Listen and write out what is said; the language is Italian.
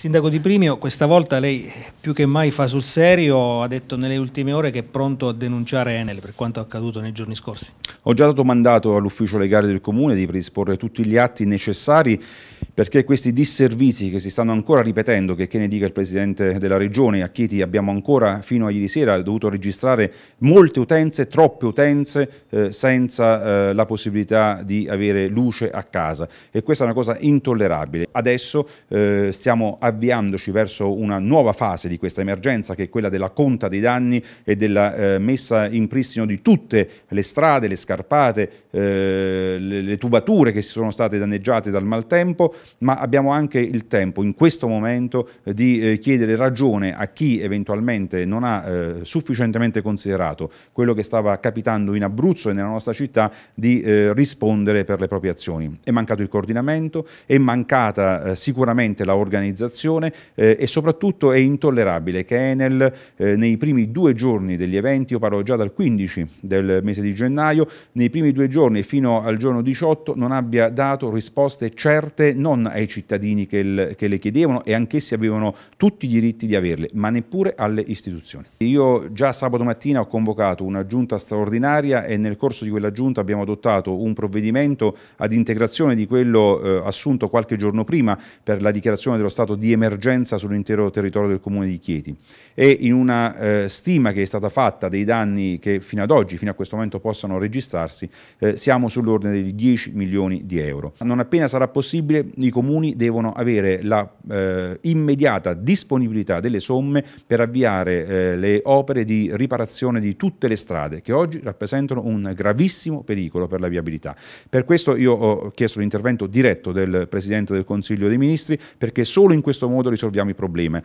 Sindaco Di Primio, questa volta lei più che mai fa sul serio, ha detto nelle ultime ore che è pronto a denunciare Enel per quanto accaduto nei giorni scorsi. Ho già dato mandato all'ufficio legale del Comune di predisporre tutti gli atti necessari perché questi disservizi che si stanno ancora ripetendo, che, che ne dica il Presidente della Regione, a Chieti abbiamo ancora fino a ieri sera dovuto registrare molte utenze, troppe utenze, eh, senza eh, la possibilità di avere luce a casa e questa è una cosa intollerabile. Adesso eh, stiamo avviandoci verso una nuova fase di questa emergenza che è quella della conta dei danni e della eh, messa in pristino di tutte le strade, le scarpate, eh, le, le tubature che sono state danneggiate dal maltempo ma abbiamo anche il tempo in questo momento eh, di eh, chiedere ragione a chi eventualmente non ha eh, sufficientemente considerato quello che stava capitando in Abruzzo e nella nostra città di rispondere per le proprie azioni. È mancato il coordinamento, è mancata sicuramente la organizzazione e soprattutto è intollerabile che Enel nei primi due giorni degli eventi, io parlo già dal 15 del mese di gennaio, nei primi due giorni fino al giorno 18 non abbia dato risposte certe, non non ai cittadini che, il, che, le chiedevano e anch'essi avevano tutti i diritti di averle, ma neppure alle istituzioni. Io già sabato mattina ho convocato una giunta straordinaria e nel corso di quella giunta abbiamo adottato un provvedimento ad integrazione di quello eh, assunto qualche giorno prima per la dichiarazione dello stato di emergenza sull'intero territorio del comune di Chieti e in una eh, stima che è stata fatta dei danni che fino ad oggi, fino a questo momento possano registrarsi, eh, siamo sull'ordine degli 10 milioni di euro. Non appena sarà possibile i comuni devono avere la eh, immediata disponibilità delle somme per avviare eh, le opere di riparazione di tutte le strade che oggi rappresentano un gravissimo pericolo per la viabilità. Per questo io ho chiesto l'intervento diretto del Presidente del Consiglio dei Ministri perché solo in questo modo risolviamo il problema.